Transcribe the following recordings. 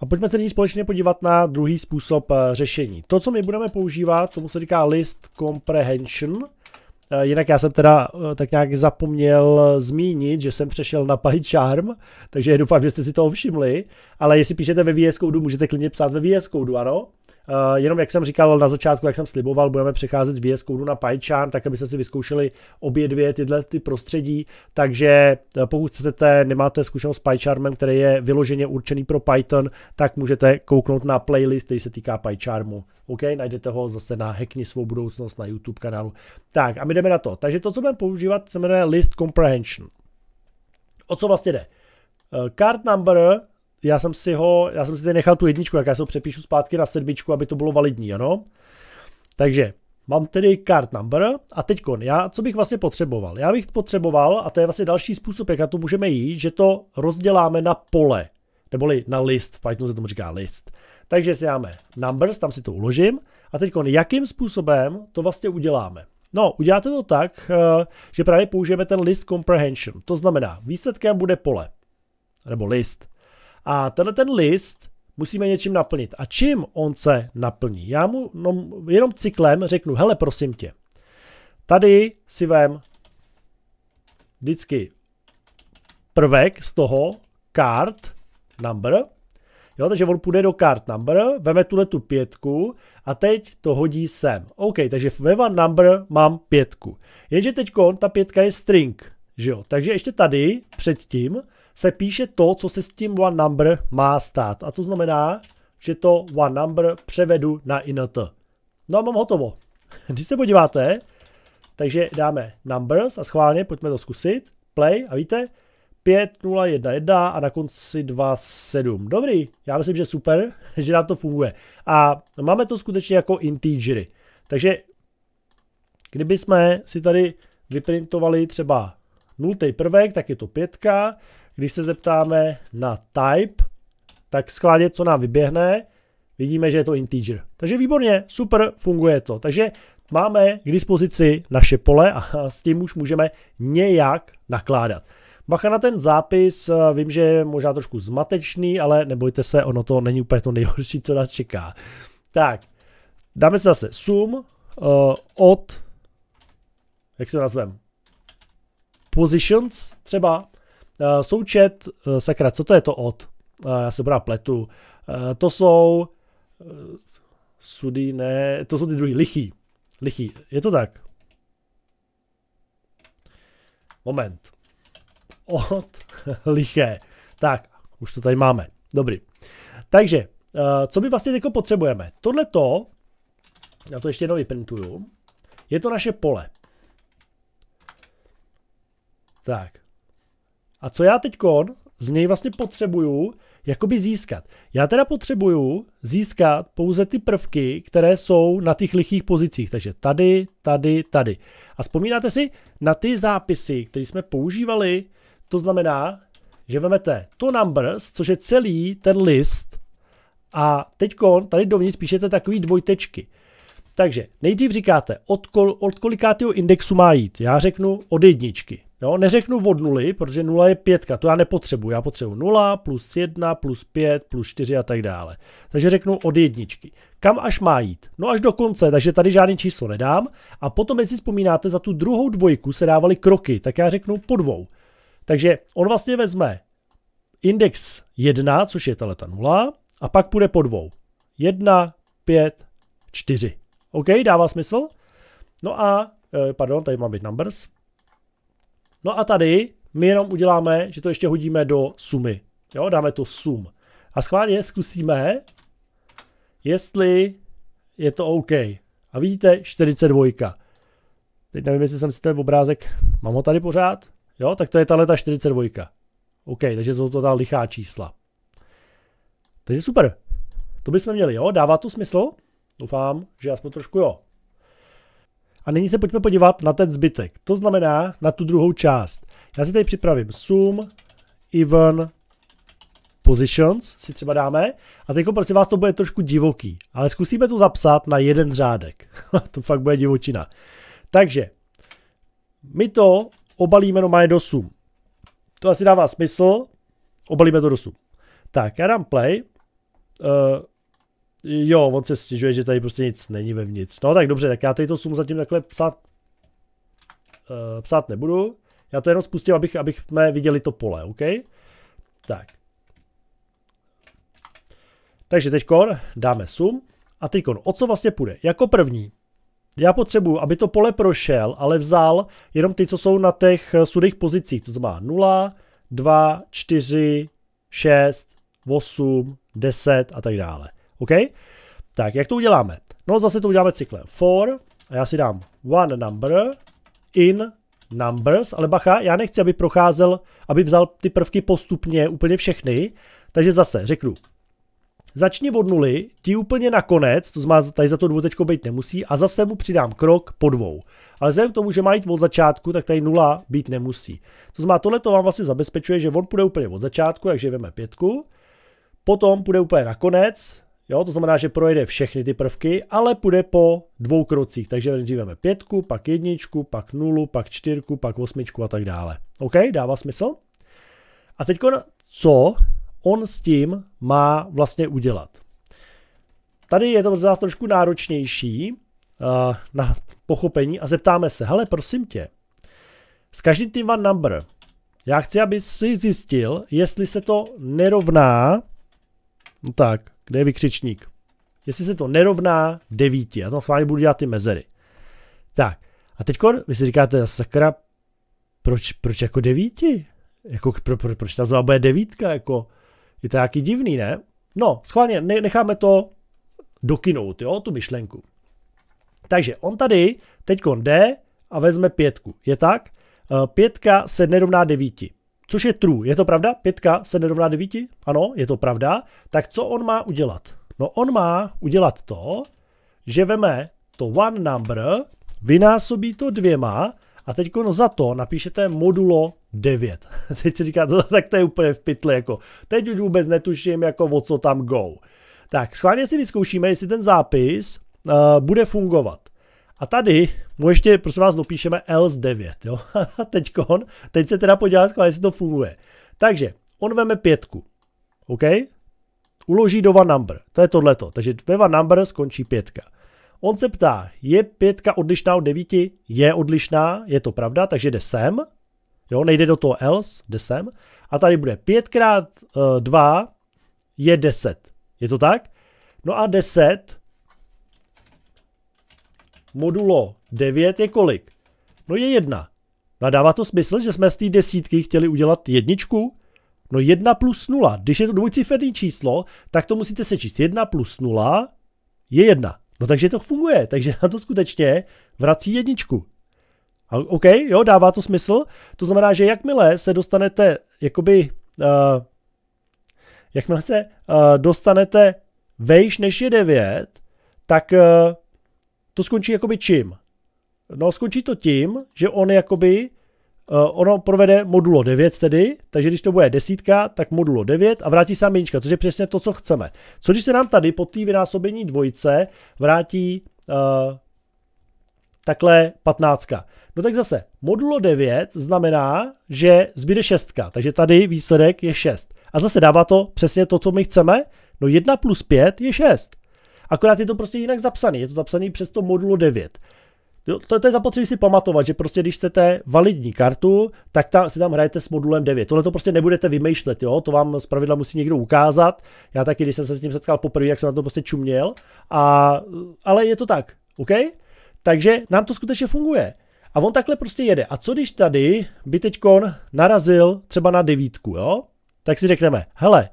A pojďme se nyní společně podívat na druhý způsob eh, řešení. To, co my budeme používat, tomu se říká list comprehension – Eh, jinak já jsem teda eh, tak nějak zapomněl eh, zmínit, že jsem přešel na Pahy Charm, takže doufám, že jste si toho všimli, ale jestli píšete ve VS Code, můžete klidně psát ve VS Code, ano? jenom jak jsem říkal na začátku, jak jsem sliboval, budeme přecházet z VS Code na PyCharm, tak abyste si vyzkoušeli obě dvě tyhle ty prostředí, takže pokud chcete, nemáte zkušenost s PyCharmem, který je vyloženě určený pro Python, tak můžete kouknout na playlist, který se týká PyCharmu. OK, najdete ho zase na Hackni svou budoucnost na YouTube kanálu. Tak a my jdeme na to. Takže to, co budeme používat, se jmenuje List Comprehension. O co vlastně jde? Eh, card number, já jsem si ho, já jsem si tady nechal tu jedničku, jak já se ho přepíšu zpátky na sedmičku, aby to bylo validní, ano? Takže Mám tedy card number a teď já, co bych vlastně potřeboval? Já bych potřeboval, a to je vlastně další způsob, jak na to můžeme jít, že to rozděláme na pole neboli na list, v Pythonu se tomu říká list. Takže si dáme numbers, tam si to uložím a teď jakým způsobem to vlastně uděláme. No, uděláte to tak, eh, že právě použijeme ten list comprehension. To znamená, výsledkem bude pole, nebo list. A tenhle ten list musíme něčím naplnit. A čím on se naplní? Já mu no, jenom cyklem řeknu, hele prosím tě, tady si vem vždycky prvek z toho, kart, number. Jo, takže on půjde do card number, veme tuhle tu pětku a teď to hodí sem. OK, takže ve one number mám pětku. Jenže teď ta pětka je string, že jo? Takže ještě tady, předtím, se píše to, co se s tím one number má stát. A to znamená, že to one number převedu na int. No a mám hotovo. Když se podíváte, takže dáme numbers a schválně, pojďme to zkusit, play a víte, 5011 a na konci 27. Dobrý, já myslím, že super, že nám to funguje. A máme to skutečně jako integery. Takže kdyby jsme si tady vyprintovali třeba 0. prvek, tak je to pětka. Když se zeptáme na type, tak schválně, co nám vyběhne, vidíme, že je to integer. Takže výborně, super, funguje to. Takže máme k dispozici naše pole a s tím už můžeme nějak nakládat. Bacha na ten zápis, eh, vím, že je možná trošku zmatečný, ale nebojte se, ono to není úplně to nejhorší, co nás čeká. Tak, dáme se zase sum uh, od, jak se to nazvem, positions třeba, uh, součet, uh, sakra, co to je to od? Uh, já se brá pletu. Uh, to jsou uh, sudy, ne, to jsou ty druhý, lichý. Lichý, je to tak? Moment od liché. Tak, už to tady máme. Dobrý. Takže, eh, co my vlastně teďko potřebujeme? Tohle to, já to ještě jednou vyprintuju, je to naše pole. Tak. A co já teď z něj vlastně potřebuju jakoby získat? Já teda potřebuju získat pouze ty prvky, které jsou na těch lichých pozicích. Takže tady, tady, tady. A vzpomínáte si na ty zápisy, které jsme používali to znamená, že vezmete to numbers, což je celý ten list, a teď tady dovnitř píšete takový dvojtečky. Takže nejdřív říkáte, od, kol, od kolikátého indexu má jít. Já řeknu od jedničky. Jo? Neřeknu od nuly, protože nula je pětka, to já nepotřebuji. Já potřebuji 0, plus 1, plus 5, plus 4 a tak dále. Takže řeknu od jedničky. Kam až má jít? No až do konce, takže tady žádný číslo nedám. A potom, jestli vzpomínáte, za tu druhou dvojku se dávaly kroky, tak já řeknu po dvou. Takže on vlastně vezme index 1, což je tahle ta 0, a pak půjde po dvou. 1, 5, 4. OK, dává smysl? No a, eh, pardon, tady mám být numbers. No a tady my jenom uděláme, že to ještě hodíme do sumy. Jo, dáme to sum. A schválně zkusíme, jestli je to OK. A vidíte, 42. Teď nevím, jestli jsem si ten obrázek, mám ho tady pořád? Jo, tak to je tahle ta 42. OK, takže jsou to ta lichá čísla. Takže super. To bychom měli, jo? Dává tu smysl? Doufám, že aspoň trošku jo. A nyní se pojďme podívat na ten zbytek. To znamená na tu druhou část. Já si tady připravím sum, even, positions si třeba dáme. A teď prosím vás, to bude trošku divoký. Ale zkusíme to zapsat na jeden řádek. to fakt bude divočina. Takže my to obalíme no do sum. To asi dává smysl, obalíme to do Tak, já dám play. Uh, jo, on se stěžuje, že tady prostě nic není vevnitř. No tak dobře, tak já tady to sum zatím takhle psát, uh, psát nebudu. Já to jenom spustím, abych, abych jsme viděli to pole, OK? Tak. Takže teď dáme sum. A teď o co vlastně půjde? Jako první já potřebuju, aby to pole prošel, ale vzal jenom ty, co jsou na těch eh, sudých pozicích. To znamená 0, 2, 4, 6, 8, 10 a tak dále. OK? Tak, jak to uděláme? No zase to uděláme cykle. for a já si dám one number in numbers, ale bacha, já nechci, aby procházel, aby vzal ty prvky postupně úplně všechny, takže zase řeknu Začni od nuly, ti úplně nakonec, to znamená tady za to dvotečko být nemusí, a zase mu přidám krok po dvou. Ale vzhledem k tomu, že má jít od začátku, tak tady nula být nemusí. To znamená, tohle to vám vlastně zabezpečuje, že on půjde úplně od začátku, takže veme pětku, potom půjde úplně nakonec, Jo, to znamená, že projede všechny ty prvky, ale půjde po dvou krocích. Takže nejdříve jdeme pětku, pak jedničku, pak nulu, pak čtyřku, pak osmičku a tak dále. OK, dává smysl? A teď co on s tím má vlastně udělat. Tady je to pro vás trošku náročnější eh, na pochopení a zeptáme se, hele prosím tě, s každým tím one number, já chci, aby si zjistil, jestli se to nerovná, no tak, kde je vykřičník, jestli se to nerovná devíti, Já tam vámi budu dělat ty mezery. Tak, a teď vy si říkáte, sakra, proč, proč jako devíti? Jako, pro, pro, proč tam zrovna bude devítka? Jako, je to nějaký divný, ne? No, schválně, necháme to dokynout, jo, tu myšlenku. Takže on tady teď jde a vezme pětku, je tak? Eh, pětka se nerovná devíti, což je true, je to pravda? Pětka se nerovná devíti? Ano, je to pravda. Tak co on má udělat? No on má udělat to, že veme to one number, vynásobí to dvěma a teď za to napíšete modulo 9. Teď si říká, no, tak to je úplně v pytli, jako teď už vůbec netuším, jako o co tam go. Tak schválně si vyzkoušíme, jestli ten zápis uh, bude fungovat. A tady mu ještě, prosím vás, dopíšeme else 9, jo. A teďkon, teď se teda podívat, jestli to funguje. Takže, on veme pětku, OK? Uloží do one number, to je tohleto, takže ve one number skončí pětka. On se ptá, je pětka odlišná od devíti? Je odlišná, je to pravda, takže jde sem, Jo, nejde do toho else, jde sem. A tady bude 5 krát 2 je 10. Je to tak? No a 10 modulo 9 je kolik? No je 1. No a dává to smysl, že jsme z té desítky chtěli udělat jedničku? No 1 plus 0. Když je to dvojciferné číslo, tak to musíte sečíst. 1 plus 0 je 1. No takže to funguje, takže na to skutečně vrací jedničku. OK, jo, dává to smysl. To znamená, že jakmile se dostanete, jakoby, uh, jakmile se uh, dostanete vejš než je 9, tak uh, to skončí jakoby čím? No, skončí to tím, že on jakoby, uh, ono provede modulo 9 tedy, takže když to bude desítka, tak modulo 9 a vrátí se nám což je přesně to, co chceme. Co když se nám tady po té vynásobení dvojce vrátí uh, takhle 15. No tak zase, modulo 9 znamená, že zbyde 6, takže tady výsledek je 6. A zase dává to přesně to, co my chceme, no 1 plus 5 je 6. Akorát je to prostě jinak zapsaný, je to zapsaný přes to modulo 9. Jo, to, to je zapotřebí si pamatovat, že prostě když chcete validní kartu, tak tam, si tam hrajete s modulem 9. Tohle to prostě nebudete vymýšlet, jo? to vám z pravidla musí někdo ukázat. Já taky, když jsem se s tím setkal poprvé, jak jsem na to prostě čuměl. A, ale je to tak, OK? Takže nám to skutečně funguje. A on takhle prostě jede. A co když tady by teď narazil třeba na devítku, jo? Tak si řekneme, hele,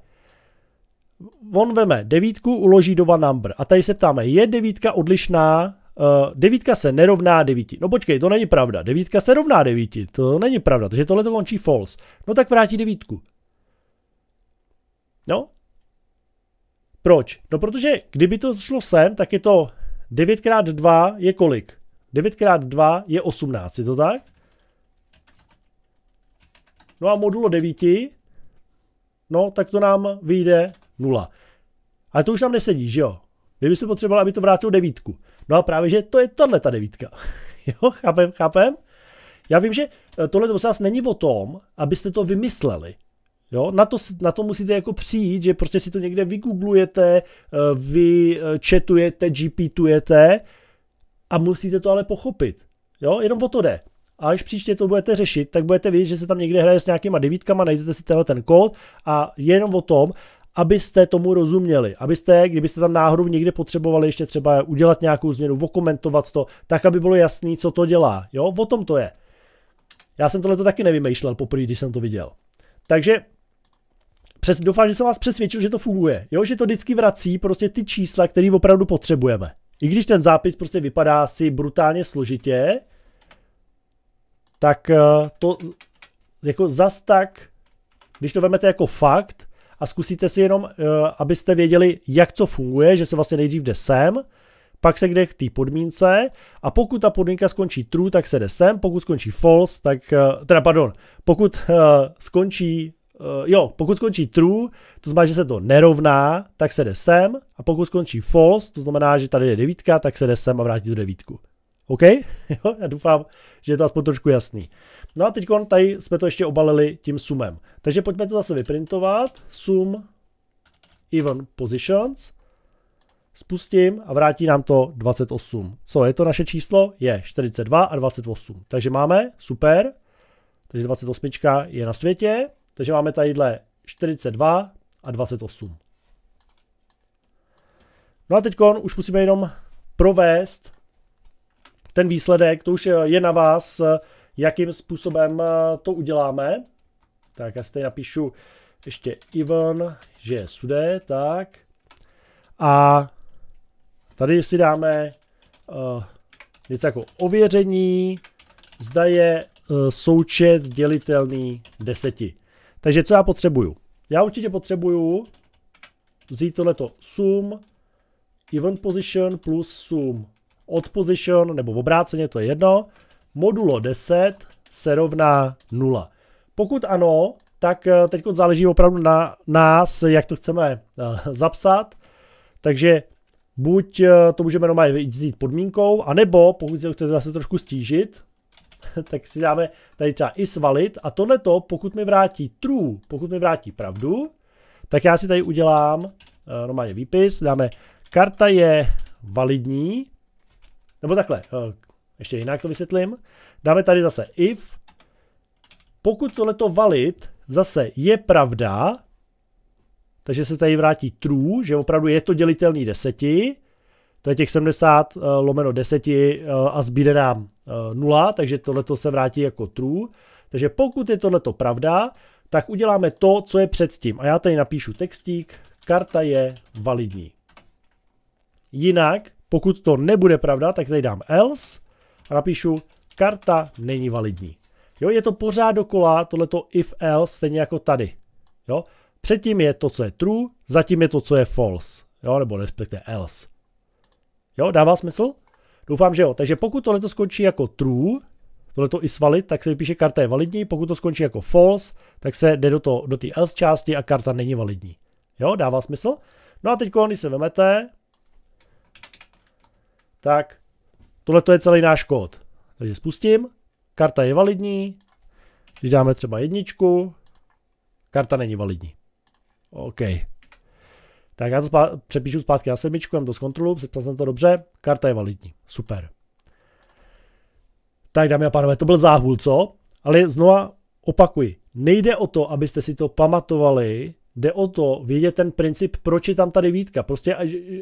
on veme devítku, uloží do one number. A tady se ptáme, je devítka odlišná? Uh, devítka se nerovná devíti. No počkej, to není pravda. Devítka se rovná devíti. To není pravda, takže tohle to končí false. No tak vrátí devítku. No, proč? No protože kdyby to šlo sem, tak je to 9 x 2 je kolik? 9 x 2 je 18, je to tak? No a modulo 9, no tak to nám vyjde 0. Ale to už nám nesedí, že jo? Vy byste potřebovali, aby to vrátilo 9. No a právě, že to je tohle ta devítka. jo, chápem, chápem? Já vím, že eh, tohle to zase není o tom, abyste to vymysleli. Jo, na, to, na to musíte jako přijít, že prostě si to někde vygooglujete, eh, vy četujete, eh, GPTujete a musíte to ale pochopit. Jo, jenom o to jde. A až příště to budete řešit, tak budete vidět, že se tam někde hraje s nějakýma devítkama, najdete si tenhle ten kód a jenom o tom, abyste tomu rozuměli, abyste, kdybyste tam náhodou někde potřebovali ještě třeba udělat nějakou změnu, okomentovat to, tak aby bylo jasný, co to dělá. Jo, o tom to je. Já jsem tohle taky nevymýšlel poprvé, když jsem to viděl. Takže přes, doufám, že jsem vás přesvědčil, že to funguje. Jo, že to vždycky vrací prostě ty čísla, které opravdu potřebujeme. I když ten zápis prostě vypadá si brutálně složitě, tak eh, to jako zas tak, když to vezmete jako fakt a zkusíte si jenom, eh, abyste věděli, jak co funguje, že se vlastně nejdřív jde sem, pak se jde k té podmínce a pokud ta podmínka skončí true, tak se jde sem, pokud skončí false, tak, eh, teda pardon, pokud skončí Eh, jo, pokud skončí true, to znamená, že se to nerovná, tak se jde sem a pokud skončí false, to znamená, že tady je devítka, tak se jde sem a vrátí do devítku. OK? Jo, já doufám, že je to aspoň trošku jasný. No a teď tady jsme to ještě obalili tím sumem. Takže pojďme to zase vyprintovat. Sum even positions. Spustím a vrátí nám to 28. Co je to naše číslo? Je 42 a 28. Takže máme, super. Takže 28 je na světě. Takže máme tadyhle 42 a 28. No a teď už musíme jenom provést ten výsledek, to už je na vás, jakým způsobem eh, to uděláme. Tak já si tady napíšu ještě Ivan, že je sude, tak. A tady si dáme uh, něco jako ověření, zda je uh, součet dělitelný deseti. Takže co já potřebuju? Já určitě potřebuju vzít tohleto sum, event position plus sum od position, nebo v obráceně, to je jedno, modulo 10 se rovná 0. Pokud ano, tak eh, teď záleží opravdu na nás, jak to chceme eh, zapsat. Takže buď eh, to můžeme normálně vzít podmínkou, anebo pokud si to chcete zase trošku stížit, tak si dáme tady třeba is valid a to pokud mi vrátí true, pokud mi vrátí pravdu, tak já si tady udělám eh, normálně výpis, dáme karta je validní, nebo takhle, eh, ještě jinak to vysvětlím, dáme tady zase if, pokud to valid zase je pravda, takže se tady vrátí true, že opravdu je to dělitelný deseti, to je těch 70 eh, lomeno 10 eh, a zbyde nám 0, eh, takže tohleto se vrátí jako true. Takže pokud je tohleto pravda, tak uděláme to, co je předtím. A já tady napíšu textík, karta je validní. Jinak, pokud to nebude pravda, tak tady dám else a napíšu karta není validní. Jo, je to pořád dokola, tohleto if else, stejně jako tady. Jo, předtím je to, co je true, zatím je to, co je false. Jo, nebo respektive else. Jo, dává smysl? Doufám, že jo. Takže pokud tohle skončí jako true, tohle i svalit, tak se vypíše karta je validní, pokud to skončí jako false, tak se jde do, to, do té else části a karta není validní. Jo, dává smysl? No a teď, když se vemete, tak tohle je celý náš kód. Takže spustím, karta je validní, když dáme třeba jedničku, karta není validní. OK. Tak já to zpá- přepíšu zpátky na sedmičku, jenom to zkontroluji, přepsal jsem to dobře, karta je validní, super. Tak dámy a pánové, to byl záhul, co? Ale znova opakuji, nejde o to, abyste si to pamatovali, jde o to vědět ten princip, proč je tam ta devítka. Prostě,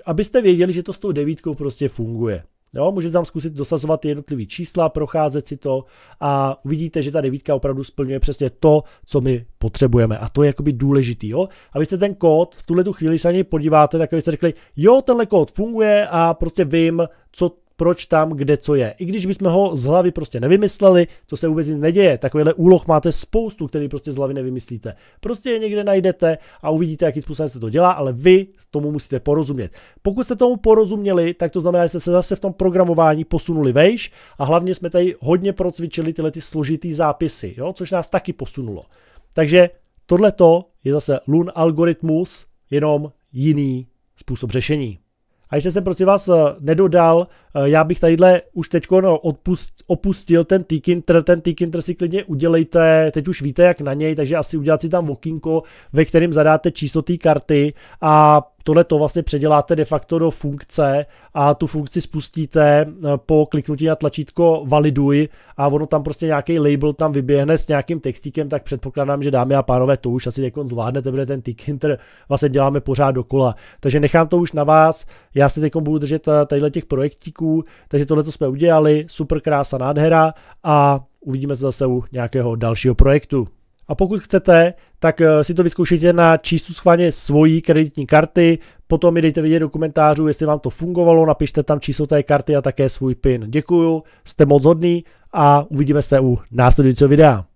abyste věděli, že to s tou devítkou prostě funguje. Jo, můžete tam zkusit dosazovat jednotlivý čísla, procházet si to a uvidíte, že ta devítka opravdu splňuje přesně to, co my potřebujeme. A to je jakoby důležitý. Jo? A vy se ten kód, v tuhle tu chvíli se na něj podíváte, tak vy jste řekli, jo, tenhle kód funguje a prostě vím, co proč tam, kde co je. I když bychom ho z hlavy prostě nevymysleli, to se vůbec nic neděje. Takovýhle úloh máte spoustu, který prostě z hlavy nevymyslíte. Prostě je někde najdete a uvidíte, jakým způsobem se to dělá, ale vy tomu musíte porozumět. Pokud jste tomu porozuměli, tak to znamená, že jste se zase v tom programování posunuli vejš a hlavně jsme tady hodně procvičili tyhle ty složitý zápisy, jo? což nás taky posunulo. Takže tohle je zase LUN algoritmus, jenom jiný způsob řešení. A ještě jsem prosím vás eh, nedodal Eh, já bych tadyhle už teď no, opustil ten tinker, ten tinker si klidně udělejte, teď už víte jak na něj, takže asi udělat si tam okinko, ve kterém zadáte číslo té karty a tohle to vlastně předěláte de facto do funkce a tu funkci spustíte eh, po kliknutí na tlačítko validuj a ono tam prostě nějaký label tam vyběhne s nějakým textíkem, tak předpokládám, že dámy a pánové, to už asi takhle zvládnete, bude ten Tikinter, vlastně děláme pořád dokola. Takže nechám to už na vás, já si teď budu držet eh, tadyhle těch projektíků, lístků, takže tohle jsme udělali, super krása, nádhera a uvidíme se zase u nějakého dalšího projektu. A pokud chcete, tak eh, si to vyzkoušejte na čístu schválně svojí kreditní karty, potom mi dejte vidět do komentářů, jestli vám to fungovalo, napište tam číslo té karty a také svůj PIN. Děkuju, jste moc hodný a uvidíme se u následujícího videa.